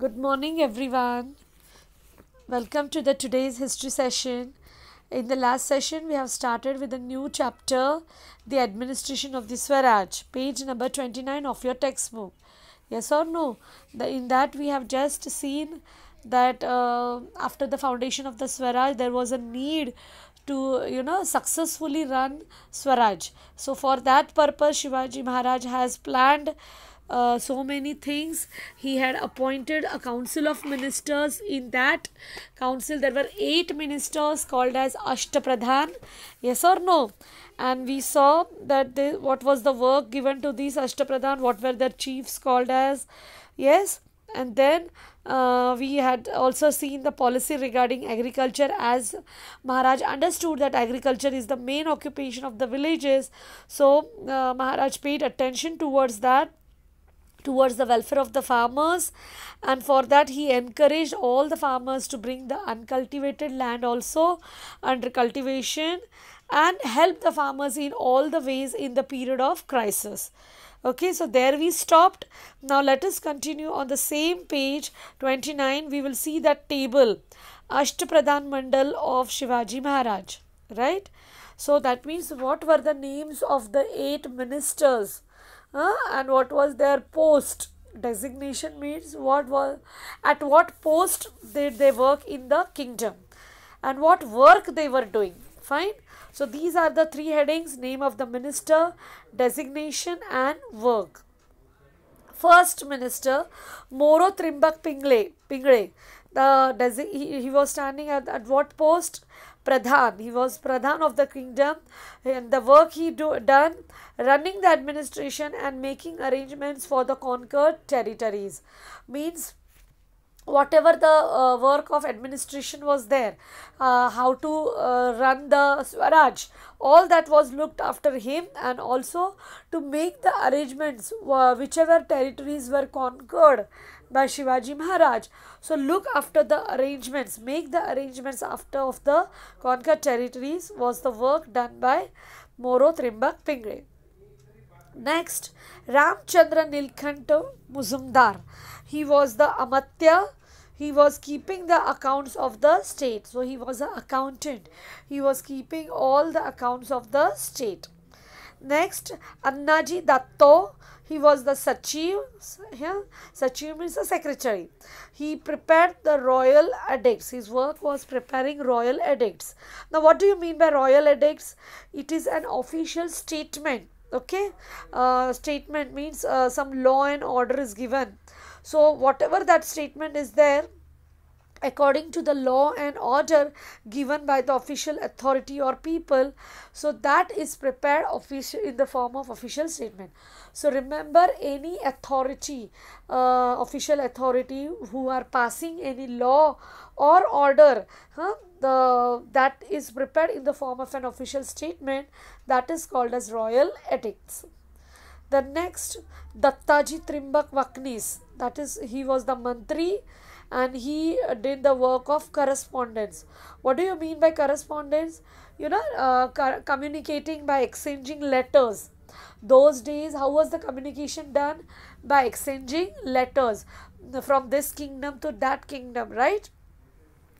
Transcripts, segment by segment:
Good morning, everyone. Welcome to the today's history session. In the last session, we have started with a new chapter, The Administration of the Swaraj, page number 29 of your textbook. Yes or no? The, in that, we have just seen that uh, after the foundation of the Swaraj, there was a need to, you know, successfully run Swaraj. So, for that purpose, Shivaji Maharaj has planned uh, so many things he had appointed a council of ministers in that council there were eight ministers called as ashtapradhan yes or no and we saw that they, what was the work given to these ashtapradhan what were their chiefs called as yes and then uh, we had also seen the policy regarding agriculture as Maharaj understood that agriculture is the main occupation of the villages. So, uh, Maharaj paid attention towards that towards the welfare of the farmers and for that he encouraged all the farmers to bring the uncultivated land also under cultivation and help the farmers in all the ways in the period of crisis. Okay, so there we stopped. Now let us continue on the same page 29. We will see that table Asht Pradhan Mandal of Shivaji Maharaj, right? So that means what were the names of the eight ministers uh, and what was their post designation means what was at what post did they work in the kingdom and what work they were doing fine so these are the three headings name of the minister designation and work first minister moro trimbak pingle pingle the he, he was standing at, at what post Pradhan. He was Pradhan of the kingdom and the work he do, done running the administration and making arrangements for the conquered territories means whatever the uh, work of administration was there, uh, how to uh, run the Swaraj, all that was looked after him and also to make the arrangements uh, whichever territories were conquered by Shivaji Maharaj. So look after the arrangements, make the arrangements after of the conquered territories was the work done by Moro Trimbak Pingre. Next, Ramchandra Nilkanta Muzumdar. He was the Amatya he was keeping the accounts of the state so he was an accountant he was keeping all the accounts of the state Next, Annaji Datto. He was the Sachiv. Yeah, Sachiv means a secretary. He prepared the royal edicts. His work was preparing royal edicts. Now, what do you mean by royal edicts? It is an official statement. Okay, uh, statement means uh, some law and order is given. So, whatever that statement is there, according to the law and order given by the official authority or people so that is prepared official in the form of official statement so remember any authority uh, official authority who are passing any law or order huh, the that is prepared in the form of an official statement that is called as royal edicts the next dattaji trimbak vaknis that is he was the mantri and he did the work of correspondence. What do you mean by correspondence? You know, uh, communicating by exchanging letters. Those days, how was the communication done? By exchanging letters from this kingdom to that kingdom, right?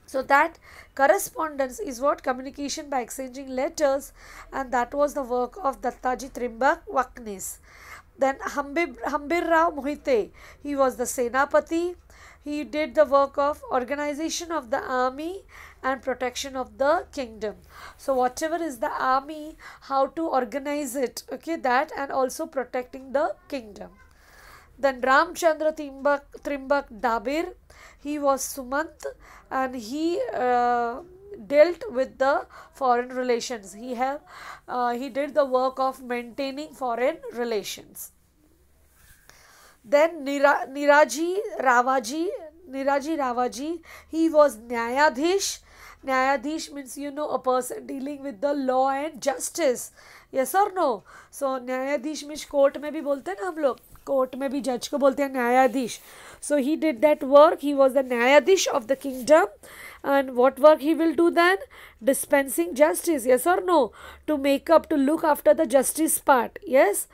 So that correspondence is what communication by exchanging letters and that was the work of Dattaji Trimbak Waknis. Then Hambib, Hambir Rao Mohite, he was the Senapati he did the work of organization of the army and protection of the kingdom. So whatever is the army, how to organize it, okay, that and also protecting the kingdom. Then Ramchandra Trimbak, Trimbak Dabir, he was Sumant and he uh, dealt with the foreign relations. He have uh, he did the work of maintaining foreign relations. Then Nira, Niraji Ravaji Niraji Ravaji. He was Nyayadhish. Nyayadhish means you know a person dealing with the law and justice. Yes or no? So Nyayadhish means court may be bolte na hamlo. Court may be judge ko bolte Nyayadhish. So he did that work. He was the Nyayadhish of the kingdom. And what work he will do then? Dispensing justice. Yes or no? To make up, to look after the justice part. Yes.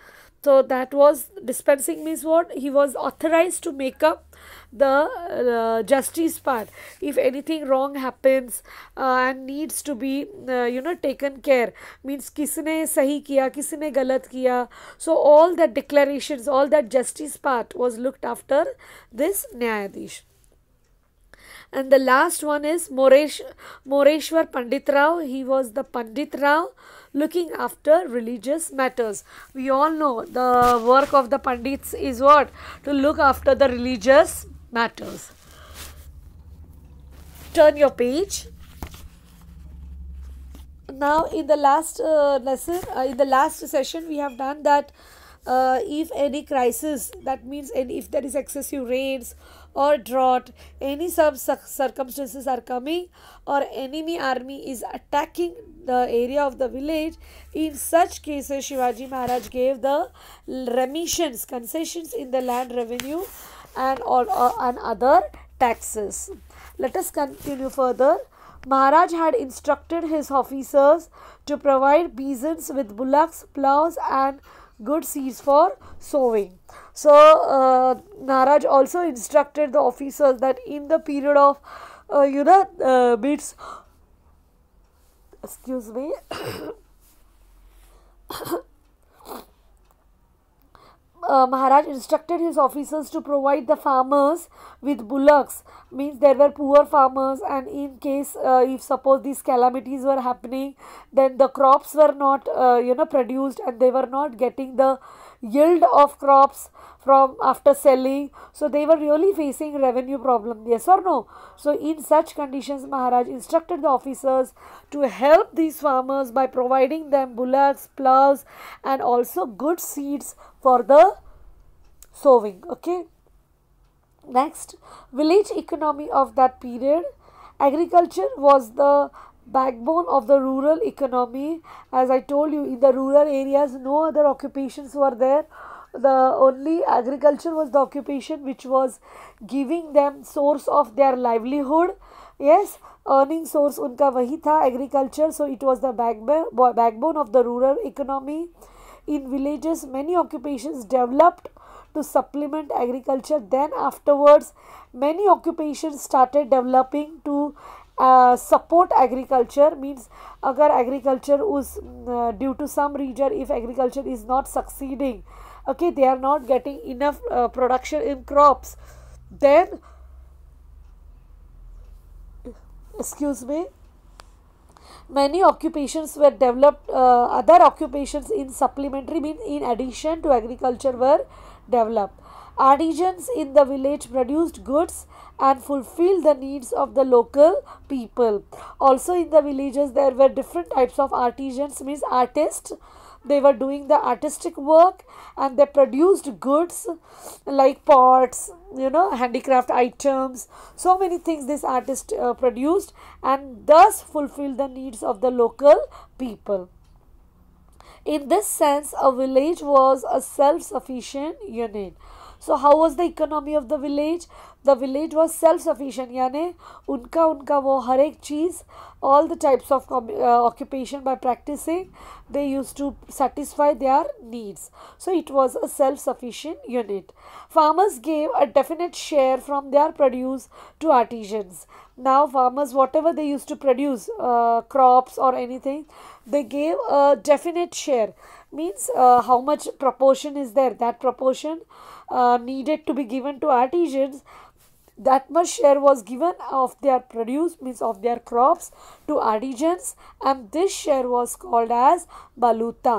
So that was dispensing means what? He was authorized to make up the uh, justice part. If anything wrong happens uh, and needs to be, uh, you know, taken care. Means किसने सही किया, किसने गलत किया. So all that declarations, all that justice part was looked after this न्यायाधीश and the last one is Moresh, Moreshwar Pandit Rao. He was the Pandit Rao looking after religious matters. We all know the work of the Pandits is what? To look after the religious matters. Turn your page. Now in the last uh, lesson, uh, in the last session we have done that uh, if any crisis that means if there is excessive rains or drought any sub circumstances are coming or enemy army is attacking the area of the village in such cases shivaji maharaj gave the remissions concessions in the land revenue and all uh, and other taxes let us continue further Maharaj had instructed his officers to provide peasants with bullocks, plows and good seeds for sowing. So uh, Naraj also instructed the officers that in the period of uh, you know uh, bits excuse me uh, Maharaj instructed his officers to provide the farmers with bullocks. Means there were poor farmers and in case uh, if suppose these calamities were happening, then the crops were not uh, you know produced and they were not getting the yield of crops from after selling. So they were really facing revenue problem. Yes or no? So in such conditions, Maharaj instructed the officers to help these farmers by providing them bullocks, plows and also good seeds for the sowing okay next village economy of that period agriculture was the backbone of the rural economy as i told you in the rural areas no other occupations were there the only agriculture was the occupation which was giving them source of their livelihood yes earning source unka wahi tha agriculture so it was the backbone backbone of the rural economy in villages many occupations developed to supplement agriculture. Then afterwards, many occupations started developing to uh, support agriculture. Means, agriculture agriculture mm, uh, due to some some if agriculture is not succeeding, okay they are not getting enough uh, production in crops then excuse me many occupations were developed uh, other occupations in supplementary means in addition to agriculture were developed artisans in the village produced goods and fulfilled the needs of the local people also in the villages there were different types of artisans means artists they were doing the artistic work and they produced goods like pots you know handicraft items so many things this artist uh, produced and thus fulfilled the needs of the local people in this sense a village was a self-sufficient unit so how was the economy of the village the village was self sufficient यानी उनका उनका वो हर एक चीज़ all the types of occupation by practising they use to satisfy their needs so it was a self sufficient unit farmers gave a definite share from their produce to artisans now farmers whatever they used to produce uh, crops or anything they gave a definite share means uh, how much proportion is there that proportion uh, needed to be given to artisans that much share was given of their produce means of their crops to artisans and this share was called as baluta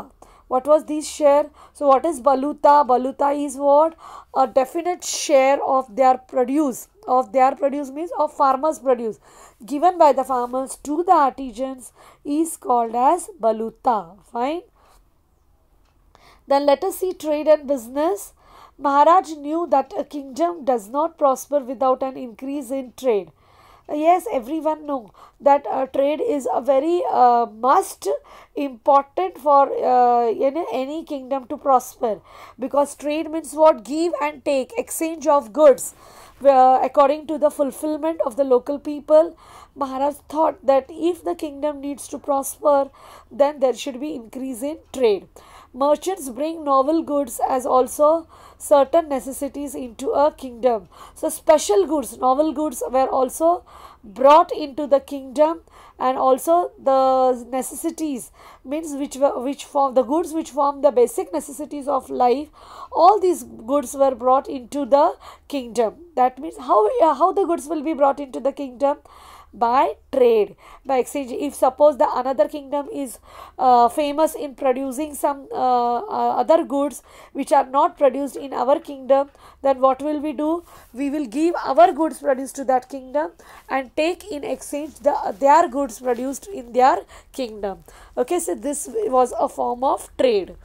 what was this share so what is baluta baluta is what a definite share of their produce of their produce means of farmers produce given by the farmers to the artisans is called as baluta fine then let us see trade and business. Maharaj knew that a kingdom does not prosper without an increase in trade. Yes, everyone know that uh, trade is a very uh, must important for uh, any kingdom to prosper because trade means what give and take exchange of goods uh, according to the fulfillment of the local people maharaj thought that if the kingdom needs to prosper then there should be increase in trade merchants bring novel goods as also certain necessities into a kingdom. So, special goods, novel goods were also brought into the kingdom and also the necessities means which were which form the goods which form the basic necessities of life all these goods were brought into the kingdom that means how how the goods will be brought into the kingdom by trade by exchange if suppose the another kingdom is uh, famous in producing some uh, uh, other goods which are not produced in our kingdom then what will we do we will give our goods produced to that kingdom and take in exchange the their goods produced in their kingdom okay so this was a form of trade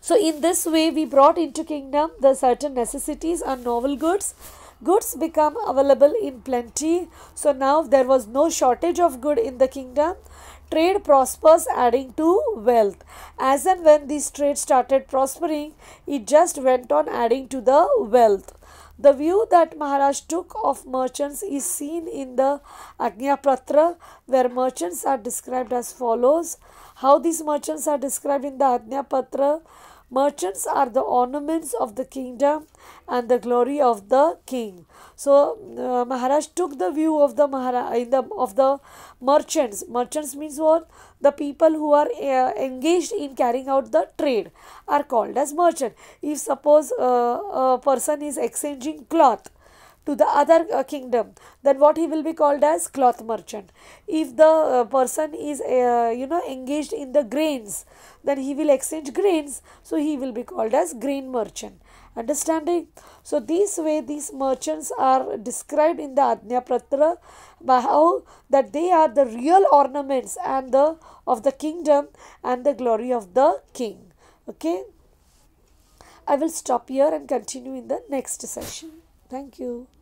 so in this way we brought into kingdom the certain necessities and novel goods Goods become available in plenty. So now there was no shortage of good in the kingdom. Trade prospers adding to wealth. As and when this trade started prospering, it just went on adding to the wealth. The view that Maharaj took of merchants is seen in the Agnyapatra, where merchants are described as follows. How these merchants are described in the Agnyapatra? Merchants are the ornaments of the kingdom and the glory of the king. So uh, Maharaj took the view of the Mahara in the of the merchants. Merchants means what? The people who are uh, engaged in carrying out the trade are called as merchant. If suppose uh, a person is exchanging cloth to the other uh, kingdom then what he will be called as cloth merchant if the uh, person is uh, you know engaged in the grains then he will exchange grains so he will be called as grain merchant understanding so this way these merchants are described in the adnya pratra by how that they are the real ornaments and the of the kingdom and the glory of the king okay I will stop here and continue in the next session. Thank you.